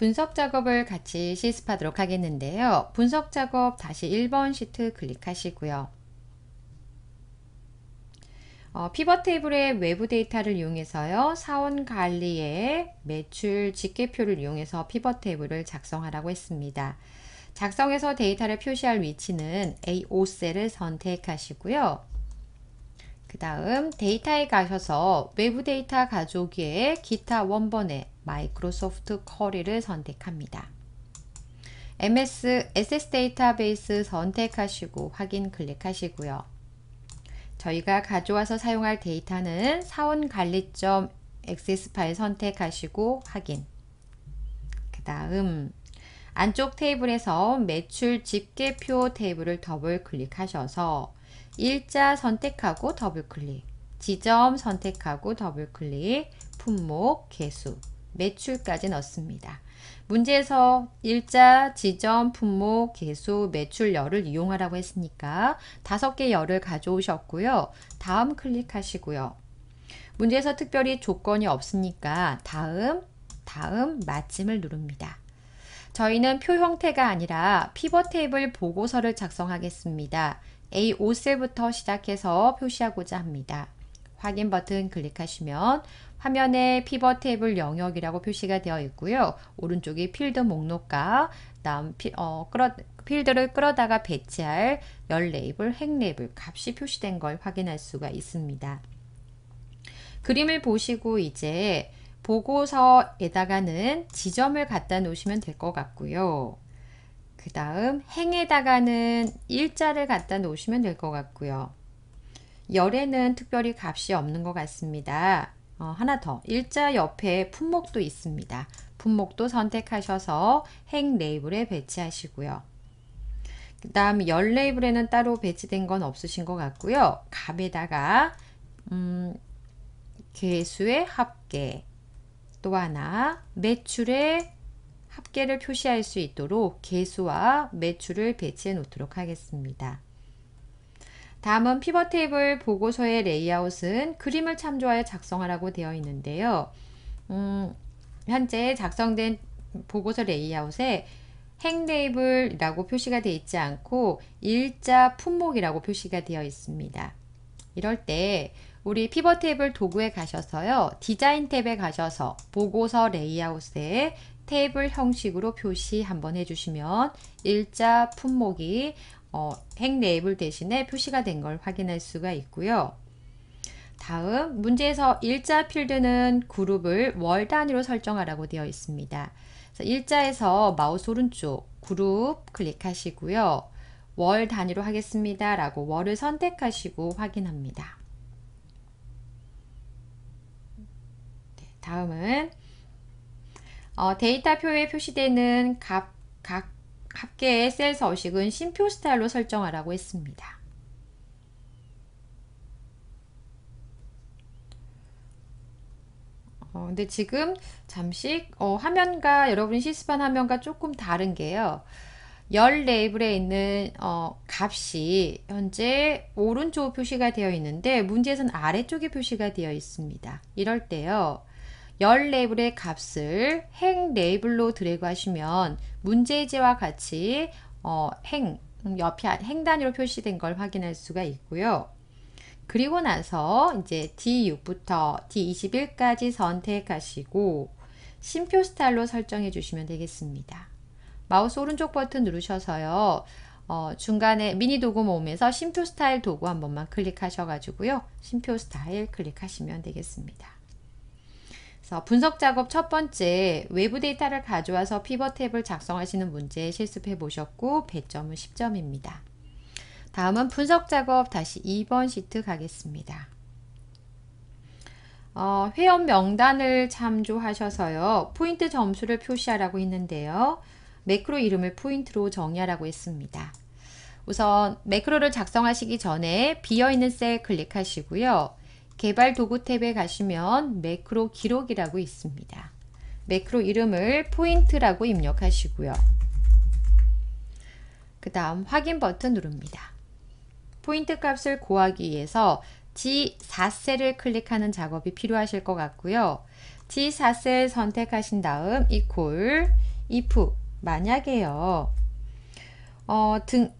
분석 작업을 같이 실습하도록 하겠는데요. 분석 작업 다시 1번 시트 클릭하시고요. 어, 피벗 테이블의 외부 데이터를 이용해서요. 사원 관리의 매출 집계표를 이용해서 피벗 테이블을 작성하라고 했습니다. 작성해서 데이터를 표시할 위치는 A5셀을 선택하시고요. 그 다음 데이터에 가셔서 외부 데이터 가져오기에 기타 원본에 마이크로소프트 커리를 선택합니다. MS SS 데이터베이스 선택하시고 확인 클릭하시고요. 저희가 가져와서 사용할 데이터는 사원관리점 액세스 파일 선택하시고 확인 그 다음 안쪽 테이블에서 매출 집계표 테이블을 더블 클릭하셔서 일자 선택하고 더블 클릭 지점 선택하고 더블 클릭 품목 개수 매출까지 넣습니다. 문제에서 일자, 지점, 품목, 개수, 매출 열을 이용하라고 했으니까 다섯 개 열을 가져오셨고요. 다음 클릭하시고요. 문제에서 특별히 조건이 없으니까 다음, 다음 마침을 누릅니다. 저희는 표 형태가 아니라 피벗 테이블 보고서를 작성하겠습니다. A5셀부터 시작해서 표시하고자 합니다. 확인 버튼 클릭하시면 화면에 피벗 테이블 영역이라고 표시가 되어 있고요. 오른쪽이 필드 목록과 다음 피, 어, 끌어, 필드를 끌어다가 배치할 열 레이블, 핵 레이블 값이 표시된 걸 확인할 수가 있습니다. 그림을 보시고 이제 보고서에다가는 지점을 갖다 놓으시면 될 것 같고요. 그 다음 행에다가는 일자를 갖다 놓으시면 될 것 같고요. 열에는 특별히 값이 없는 것 같습니다. 어, 하나 더 일자 옆에 품목도 있습니다. 품목도 선택하셔서 행 레이블에 배치하시고요. 그 다음 열 레이블에는 따로 배치된 건 없으신 것 같고요. 값에다가 음, 개수의 합계 또 하나 매출의 합계를 표시할 수 있도록 개수와 매출을 배치해 놓도록 하겠습니다. 다음은 피벗 테이블 보고서의 레이아웃은 그림을 참조하여 작성하라고 되어 있는데요. 음, 현재 작성된 보고서 레이아웃에 행 테이블이라고 표시가 되어 있지 않고 일자 품목이라고 표시가 되어 있습니다. 이럴 때 우리 피벗 테이블 도구에 가셔서요. 디자인 탭에 가셔서 보고서 레이아웃에 테이블 형식으로 표시 한번 해주시면 일자 품목이 어, 핵 레이블 대신에 표시가 된 걸 확인할 수가 있고요. 다음 문제에서 일자 필드는 그룹을 월 단위로 설정하라고 되어 있습니다. 일자에서 마우스 오른쪽 그룹 클릭하시고요. 월 단위로 하겠습니다. 라고 월을 선택하시고 확인합니다. 네, 다음은 어, 데이터표에 표시되는 값, 각 각계의 셀 서식은 심표 스타일로 설정하라고 했습니다. 어, 근데 지금 잠시 어, 화면과 여러분이 실습한 화면과 조금 다른 게요. 열 레이블에 있는 어, 값이 현재 오른쪽 표시가 되어 있는데 문제에선 아래쪽에 표시가 되어 있습니다. 이럴 때요. 열 레벨의 값을 행레블로 드래그 하시면 문제지와 같이 어, 행, 음, 옆에 행단위로 표시된 걸 확인할 수가 있고요. 그리고 나서 이제 D6부터 D21까지 선택하시고 심표 스타일로 설정해 주시면 되겠습니다. 마우스 오른쪽 버튼 누르셔서요. 어, 중간에 미니 도구 모음에서 심표 스타일 도구 한 번만 클릭하셔가지고요. 심표 스타일 클릭하시면 되겠습니다. 자, 분석 작업 첫 번째, 외부 데이터를 가져와서 피벗 탭을 작성하시는 문제 실습해 보셨고, 배점은 10점입니다. 다음은 분석 작업 다시 2번 시트 가겠습니다. 어, 회원 명단을 참조하셔서요. 포인트 점수를 표시하라고 했는데요. 매크로 이름을 포인트로 정의하라고 했습니다. 우선 매크로를 작성하시기 전에 비어있는 셀 클릭하시고요. 개발 도구 탭에 가시면 매크로 기록이라고 있습니다. 매크로 이름을 포인트라고 입력하시고요. 그 다음 확인 버튼 누릅니다. 포인트 값을 구하기 위해서 G4셀을 클릭하는 작업이 필요하실 것 같고요. G4셀 선택하신 다음 equal if 만약에요. 어, 등,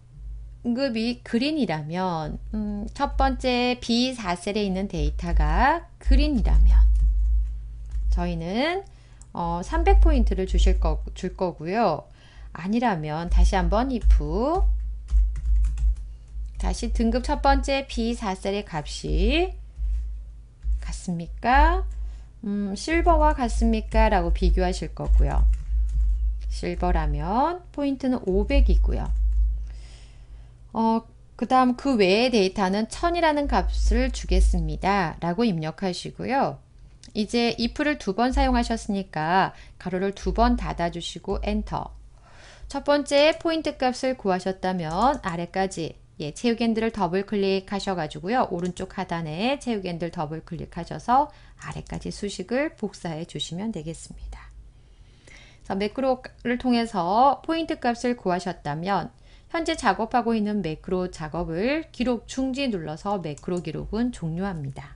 등급이 그린이라면 음, 첫 번째 B4셀에 있는 데이터가 그린이라면 저희는 어, 300포인트를 주실 거, 줄 거고요. 아니라면 다시 한번 if 다시 등급 첫 번째 B4셀의 값이 같습니까? 음, 실버와 같습니까? 라고 비교하실 거고요. 실버라면 포인트는 500이고요. 어, 그 다음 그 외의 데이터는 1000이라는 값을 주겠습니다. 라고 입력하시고요. 이제 if를 두 번 사용하셨으니까 가로를 두 번 닫아주시고 엔터 첫 번째 포인트 값을 구하셨다면 아래까지 예, 채우기 핸들을 더블 클릭하셔가지고요. 오른쪽 하단에 체육기 핸들 더블 클릭하셔서 아래까지 수식을 복사해 주시면 되겠습니다. 매크로를 통해서 포인트 값을 구하셨다면 현재 작업하고 있는 매크로 작업을 기록 중지 눌러서 매크로 기록은 종료합니다.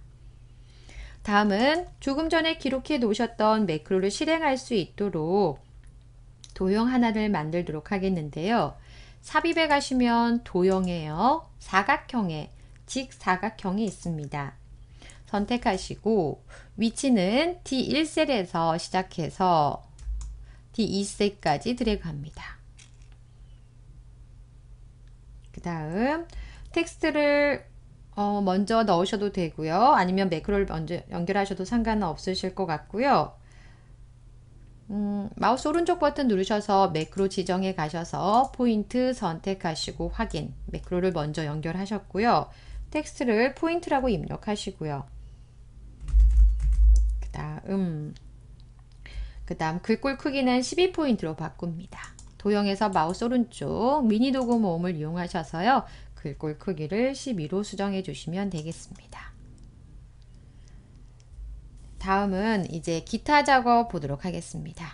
다음은 조금 전에 기록해 놓으셨던 매크로를 실행할 수 있도록 도형 하나를 만들도록 하겠는데요. 삽입에 가시면 도형에요. 사각형에 직사각형이 있습니다. 선택하시고 위치는 D1셀에서 시작해서 D2셀까지 드래그합니다. 그 다음 텍스트를 어, 먼저 넣으셔도 되고요. 아니면 매크로를 먼저 연결하셔도 상관은 없으실 것 같고요. 음, 마우스 오른쪽 버튼 누르셔서 매크로 지정에 가셔서 포인트 선택하시고 확인 매크로를 먼저 연결하셨고요. 텍스트를 포인트라고 입력하시고요. 그 다음 그 다음 글꼴 크기는 12포인트로 바꿉니다. 도형에서 마우스 오른쪽 미니 도구모음을 이용하셔서요. 글꼴 크기를 12로 수정해 주시면 되겠습니다. 다음은 이제 기타 작업 보도록 하겠습니다.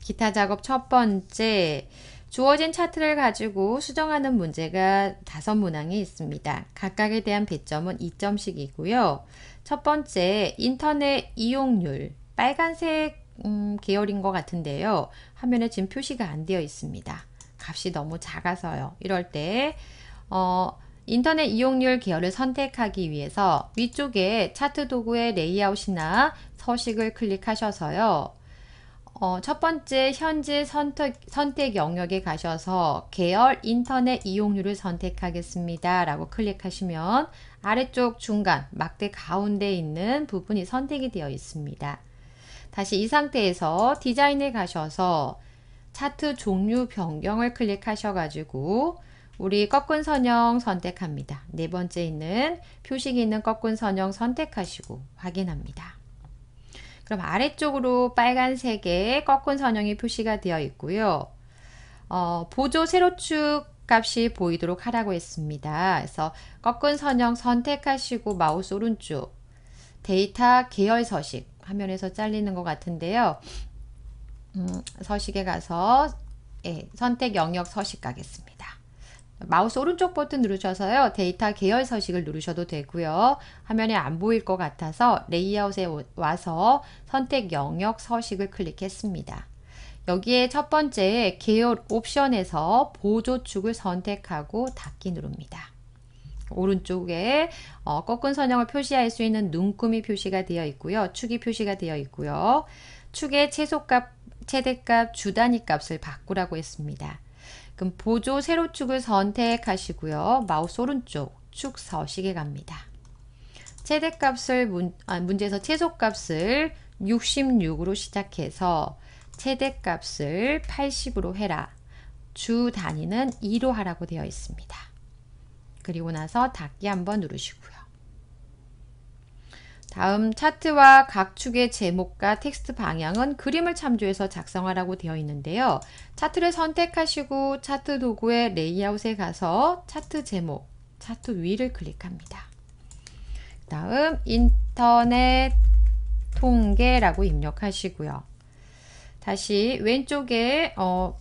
기타 작업 첫 번째 주어진 차트를 가지고 수정하는 문제가 다섯 문항이 있습니다. 각각에 대한 배점은 2점씩이고요. 첫 번째 인터넷 이용률 빨간색 음, 계열인 것 같은데요. 화면에 지금 표시가 안 되어 있습니다. 값이 너무 작아서요. 이럴 때 어, 인터넷 이용률 계열을 선택하기 위해서 위쪽에 차트 도구의 레이아웃이나 서식을 클릭하셔서요. 어, 첫 번째 현재 선택, 선택 영역에 가셔서 계열 인터넷 이용률을 선택하겠습니다. 라고 클릭하시면 아래쪽 중간 막대 가운데 있는 부분이 선택이 되어 있습니다. 다시 이 상태에서 디자인에 가셔서 차트 종류 변경을 클릭하셔가지고 우리 꺾은 선형 선택합니다. 네 번째 있는 표식이 있는 꺾은 선형 선택하시고 확인합니다. 그럼 아래쪽으로 빨간색의 꺾은 선형이 표시가 되어 있고요. 어, 보조 세로축 값이 보이도록 하라고 했습니다. 그래서 꺾은 선형 선택하시고 마우스 오른쪽 데이터 계열 서식 화면에서 잘리는 것 같은데요. 음, 서식에 가서 예, 선택 영역 서식 가겠습니다. 마우스 오른쪽 버튼 누르셔서요. 데이터 계열 서식을 누르셔도 되고요. 화면에 안 보일 것 같아서 레이아웃에 와서 선택 영역 서식을 클릭했습니다. 여기에 첫 번째 계열 옵션에서 보조축을 선택하고 닫기 누릅니다. 오른쪽에 어, 꺾은 선형을 표시할 수 있는 눈금이 표시가 되어 있고요. 축이 표시가 되어 있고요. 축의 최소값, 최대값, 주단위 값을 바꾸라고 했습니다. 그럼 보조 세로축을 선택하시고요. 마우스 오른쪽 축 서식에 갑니다. 최대값을 문, 아, 문제에서 최소값을 66으로 시작해서 최대값을 80으로 해라. 주 단위는 2로 하라고 되어 있습니다. 그리고 나서 닫기 한번 누르시고요. 다음 차트와 각 축의 제목과 텍스트 방향은 그림을 참조해서 작성하라고 되어 있는데요. 차트를 선택하시고 차트 도구의 레이아웃에 가서 차트 제목, 차트 위를 클릭합니다. 다음 인터넷 통계라고 입력하시고요. 다시 왼쪽에 어,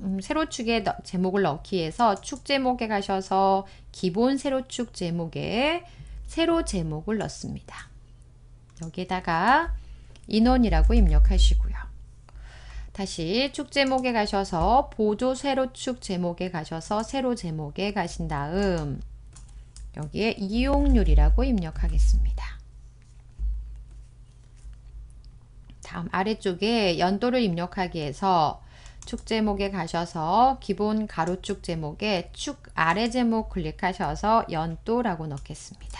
음, 세로축에 너, 제목을 넣기 위해서 축 제목에 가셔서 기본 세로축 제목에 세로 제목을 넣습니다. 여기에다가 인원이라고 입력하시고요. 다시 축 제목에 가셔서 보조 세로축 제목에 가셔서 세로 제목에 가신 다음 여기에 이용률이라고 입력하겠습니다. 다음 아래쪽에 연도를 입력하기 위해서 축 제목에 가셔서 기본 가로축 제목에 축 아래 제목 클릭하셔서 연도라고 넣겠습니다.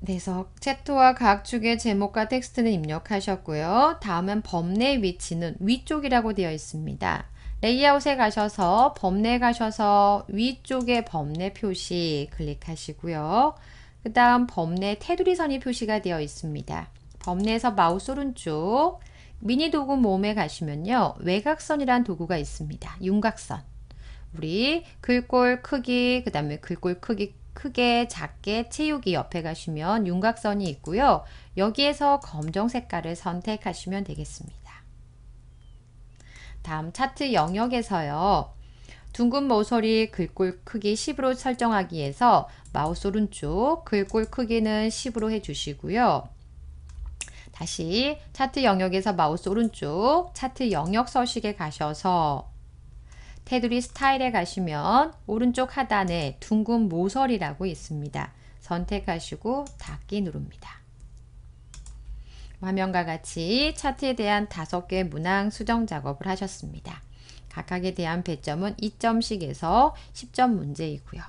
네, 그래서 챕터와 각 축의 제목과 텍스트는 입력하셨고요. 다음은 범례 위치는 위쪽이라고 되어 있습니다. 레이아웃에 가셔서 범례 가셔서 위쪽에 범례 표시 클릭하시고요. 그 다음 범례 테두리선이 표시가 되어 있습니다. 범례에서 마우스 오른쪽 미니 도구 몸에 가시면요. 외곽선이란 도구가 있습니다. 윤곽선. 우리 글꼴 크기, 그 다음에 글꼴 크기 크게 작게 채우기 옆에 가시면 윤곽선이 있고요. 여기에서 검정 색깔을 선택하시면 되겠습니다. 다음 차트 영역에서요. 둥근 모서리 글꼴 크기 10으로 설정하기에서 마우스 오른쪽 글꼴 크기는 10으로 해주시고요. 다시 차트 영역에서 마우스 오른쪽 차트 영역 서식에 가셔서 테두리 스타일에 가시면 오른쪽 하단에 둥근 모서리라고 있습니다. 선택하시고 닫기 누릅니다. 화면과 같이 차트에 대한 다섯 개 문항 수정 작업을 하셨습니다. 각각에 대한 배점은 2점씩에서 10점 문제이고요.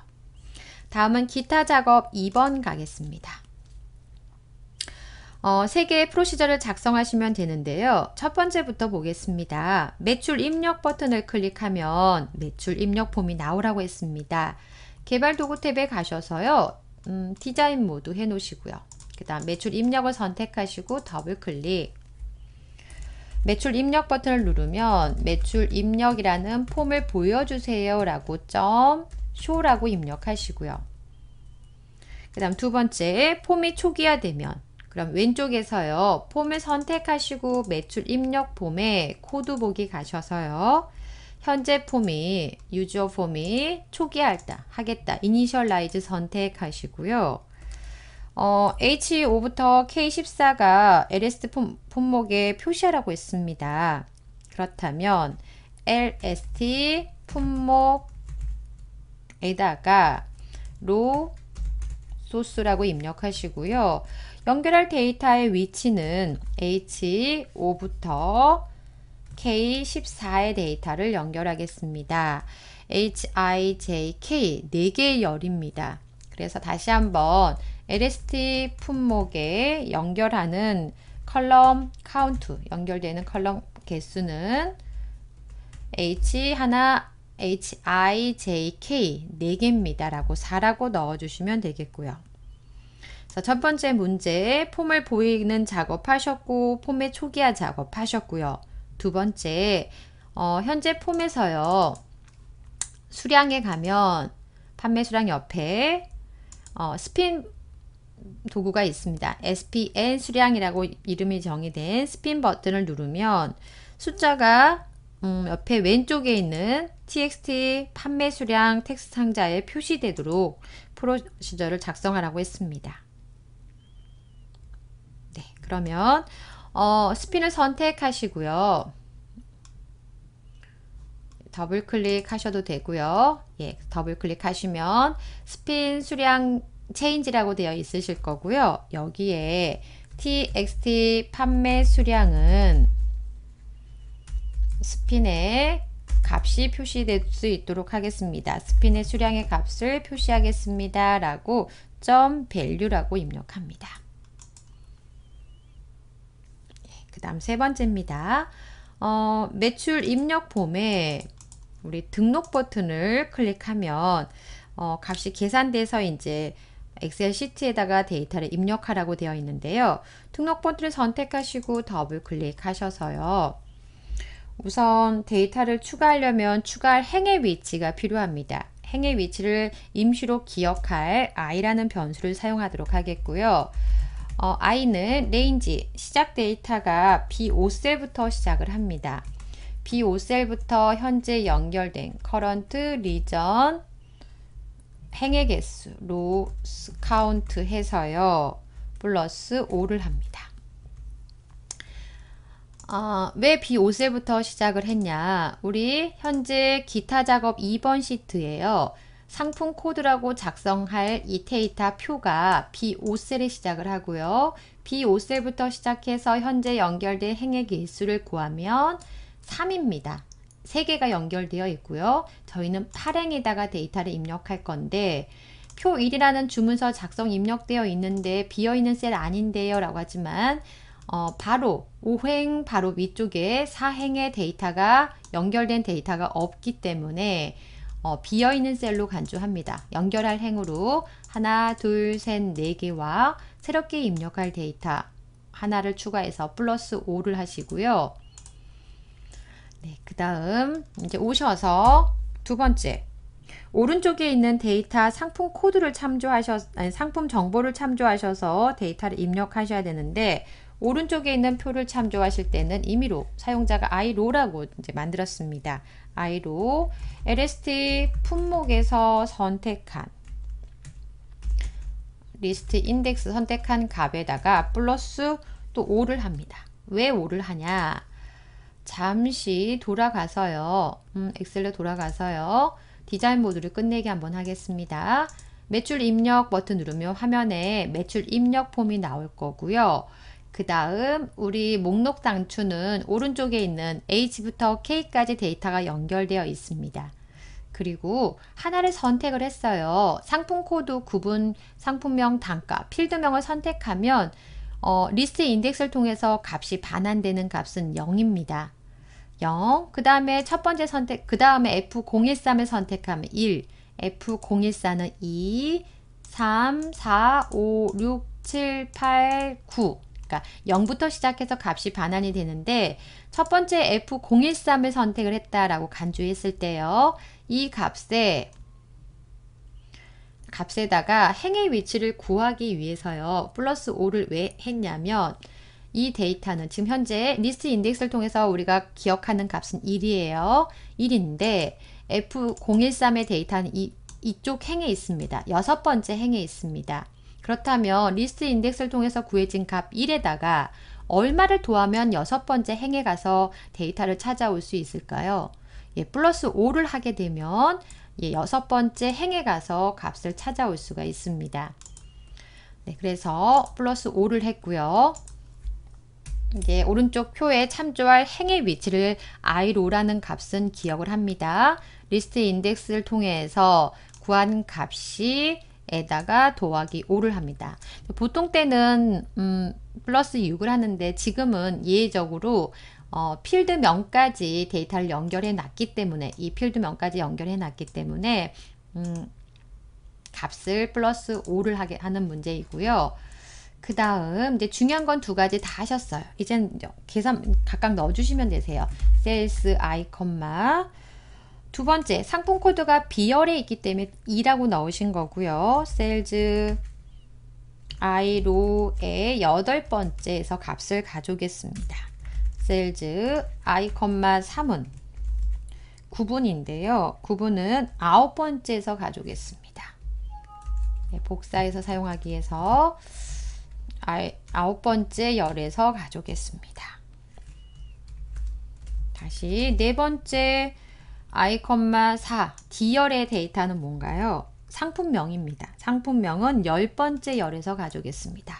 다음은 기타 작업 2번 가겠습니다. 어, 3개의 프로시저를 작성하시면 되는데요. 첫 번째부터 보겠습니다. 매출 입력 버튼을 클릭하면 매출 입력 폼이 나오라고 했습니다. 개발 도구 탭에 가셔서요. 음, 디자인 모드 해놓으시고요. 그 다음 매출 입력을 선택하시고 더블 클릭 매출 입력 버튼을 누르면 매출 입력이라는 폼을 보여주세요 라고 점 쇼라고 입력하시고요. 그 다음 두 번째, 폼이 초기화되면 그럼 왼쪽에서요. 폼을 선택하시고 매출 입력 폼에 코드 보기 가셔서요. 현재 폼이 유저 폼이 초기화했다 하겠다 이니셜라이즈 선택하시고요. 어, H5부터 K14가 LS 품, 품목에 표시하라고 했습니다. 그렇다면 LST 품목 에다가 로 소스라고 입력하시고요. 연결할 데이터의 위치는 H5부터 K14의 데이터를 연결하겠습니다. HIJK 4개의 열입니다. 그래서 다시 한번 LST 품목에 연결하는 컬럼 카운트 연결되는 컬럼 개수는 H 하나 H, I, J, K 네 개입니다. 라고 4라고 넣어주시면 되겠고요. 자, 첫 번째 문제 폼을 보이는 작업하셨고 폼의 초기화 작업하셨고요. 두 번째 어, 현재 폼에서요. 수량에 가면 판매 수량 옆에 어, 스핀 도구가 있습니다. SPN 수량이라고 이름이 정의된 스핀 버튼을 누르면 숫자가 음, 옆에 왼쪽에 있는 txt 판매 수량 텍스트 상자에 표시되도록 프로시저를 작성하라고 했습니다. 네, 그러면 어, 스핀을 선택하시고요. 더블 클릭하셔도 되고요. 예, 더블 클릭하시면 스핀 수량 체인지라고 되어 있으실 거고요. 여기에 txt 판매 수량은 스핀의 값이 표시될 수 있도록 하겠습니다. 스핀의 수량의 값을 표시하겠습니다. 라고 점 value라고 입력합니다. 예, 그 다음 세 번째입니다. 어, 매출 입력 폼에 우리 등록 버튼을 클릭하면 어, 값이 계산돼서 이제 엑셀 시트에다가 데이터를 입력하라고 되어 있는데요. 등록 버튼을 선택하시고 더블 클릭하셔서요. 우선 데이터를 추가하려면 추가할 행의 위치가 필요합니다. 행의 위치를 임시로 기억할 i라는 변수를 사용하도록 하겠고요. 어, i는 레인지 시작 데이터가 B5셀부터 시작을 합니다. B5셀부터 현재 연결된 current, region, 행의 개수, rows, count 해서요. 플러스 5를 합니다. 어, 왜 B5셀부터 시작을 했냐 우리 현재 기타 작업 2번 시트에요 상품 코드라고 작성할 이 데이터 표가 B5셀에 시작을 하고요 B5셀부터 시작해서 현재 연결된 행의 개수를 구하면 3입니다 3개가 연결되어 있고요 저희는 8행에다가 데이터를 입력할 건데 표 1이라는 주문서 작성 입력되어 있는데 비어있는 셀 아닌데요 라고 하지만 어, 바로 우행 바로 위쪽에 사행의 데이터가 연결된 데이터가 없기 때문에 어, 비어있는 셀로 간주합니다. 연결할 행으로 하나, 둘, 셋, 네 개와 새롭게 입력할 데이터 하나를 추가해서 플러스 5를 하시고요. 네, 그 다음 이제 오셔서 두 번째 오른쪽에 있는 데이터 상품 코드를 참조하셔 아니, 상품 정보를 참조하셔서 데이터를 입력하셔야 되는데 오른쪽에 있는 표를 참조하실 때는 임의로 사용자가 i r o 라고 이제 만들었습니다. i r o lst 품목에서 선택한 리스트 인덱스 선택한 값에다가 플러스 또 5를 합니다. 왜 5를 하냐? 잠시 돌아가서요. 음, 엑셀로 돌아가서요. 디자인 모드를 끝내기 한번 하겠습니다. 매출 입력 버튼 누르면 화면에 매출 입력 폼이 나올 거고요. 그 다음 우리 목록 단추는 오른쪽에 있는 H부터 K까지 데이터가 연결되어 있습니다. 그리고 하나를 선택을 했어요. 상품 코드, 구분, 상품명, 단가, 필드명을 선택하면 어, 리스트 인덱스를 통해서 값이 반환되는 값은 0입니다. 0, 그 다음에 첫 번째 선택, 그 다음에 F013을 선택하면 1, F014는 2, 3, 4, 5, 6, 7, 8, 9 그러니까 0부터 시작해서 값이 반환이 되는데 첫 번째 F013을 선택을 했다라고 간주했을 때요. 이 값에 값에다가 행의 위치를 구하기 위해서요. 플러스 5를 왜 했냐면 이 데이터는 지금 현재 리스트 인덱스를 통해서 우리가 기억하는 값은 1이에요. 1인데 F013의 데이터는 이, 이쪽 행에 있습니다. 여섯 번째 행에 있습니다. 그렇다면 리스트 인덱스를 통해서 구해진 값 1에다가 얼마를 도하면 여섯 번째 행에 가서 데이터를 찾아올 수 있을까요? 예, 플러스 5를 하게 되면 예, 여섯 번째 행에 가서 값을 찾아올 수가 있습니다. 네, 그래서 플러스 5를 했고요. 이제 오른쪽 표에 참조할 행의 위치를 i로라는 값은 기억을 합니다. 리스트 인덱스를 통해서 구한 값이 에다가 더하기 5를 합니다. 보통 때는 음, 플러스 6을 하는데 지금은 예외적으로 어, 필드명까지 데이터를 연결해 놨기 때문에 이 필드명까지 연결해 놨기 때문에 음, 값을 플러스 5를 하게 하는 문제이고요. 그 다음 이제 중요한 건 두 가지 다 하셨어요. 이젠 계산 각각 넣어주시면 되세요. sales i, 두 번째 상품 코드가 비열에 있기 때문에 2라고 넣으신 거고요. 셀즈 i로의 여덟 번째에서 값을 가져오겠습니다. 셀즈 i, 3은 구분인데요. 구분은 아홉 번째에서 가져오겠습니다. 네, 복사해서 사용하기 위해서 아홉 번째 열에서 가져오겠습니다. 다시 네 번째 아이컴마 4디열의 데이터는 뭔가요? 상품명입니다. 상품명은 1번째 열에서 가져오겠습니다.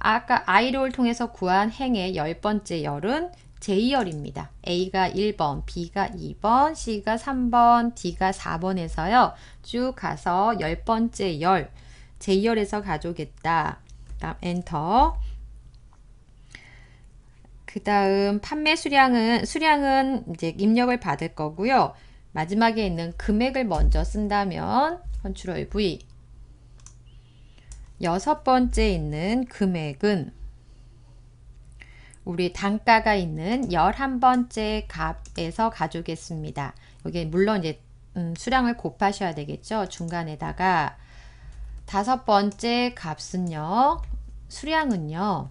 아까 I를 통해서 구한 행의 1번째 열은 J열입니다. A가 1번, B가 2번, C가 3번, D가 4번에서요. 쭉 가서 1번째 열, J열에서 가져오겠다. 다음 엔터. 그 다음 판매 수량은 수량은 이제 입력을 받을 거고요. 마지막에 있는 금액을 먼저 쓴다면 컨트롤 V 여섯 번째 있는 금액은 우리 단가가 있는 11번째 값에서 가져오겠습니다. 여기 물론 이제 음, 수량을 곱하셔야 되겠죠. 중간에다가 다섯 번째 값은요. 수량은요.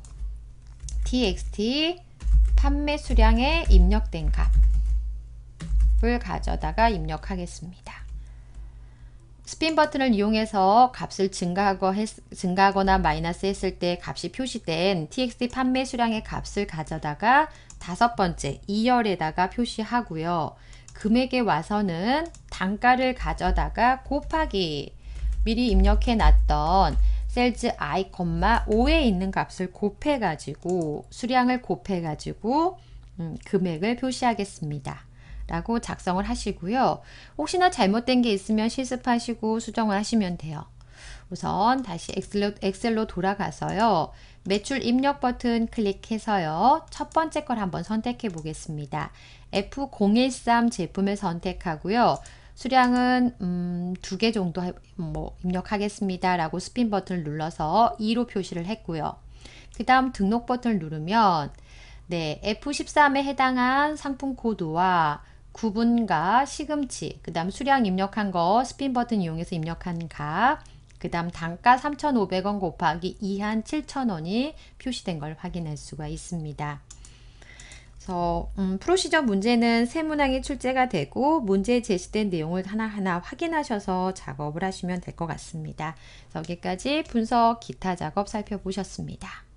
txt 판매 수량에 입력된 값을 가져다가 입력하겠습니다. 스핀 버튼을 이용해서 값을 증가하거 나 마이너스 했을 때 값이 표시된 txt 판매 수량의 값을 가져다가 다섯 번째 2열에다가 표시하고요. 금액에 와서는 단가를 가져다가 곱하기 미리 입력해 놨던 셀즈 i, 5에 있는 값을 곱해가지고 수량을 곱해가지고 음, 금액을 표시하겠습니다. 라고 작성을 하시고요. 혹시나 잘못된 게 있으면 실습하시고 수정을 하시면 돼요. 우선 다시 엑셀로, 엑셀로 돌아가서요. 매출 입력 버튼 클릭해서요. 첫 번째 걸 한번 선택해 보겠습니다. F013 제품을 선택하고요. 수량은 음, 두 개 정도 해, 뭐 입력하겠습니다. 라고 스핀 버튼을 눌러서 2로 표시를 했고요. 그 다음 등록 버튼을 누르면 네, F13에 해당한 상품 코드와 구분과 시금치, 그 다음 수량 입력한 거 스핀 버튼 이용해서 입력한 값, 그 다음 단가 3,500원 곱하기 이한 7,000원이 표시된 걸 확인할 수가 있습니다. 그래서 음, 프로시저 문제는 세 문항이 출제가 되고 문제에 제시된 내용을 하나하나 확인하셔서 작업을 하시면 될 것 같습니다. 여기까지 분석 기타 작업 살펴보셨습니다.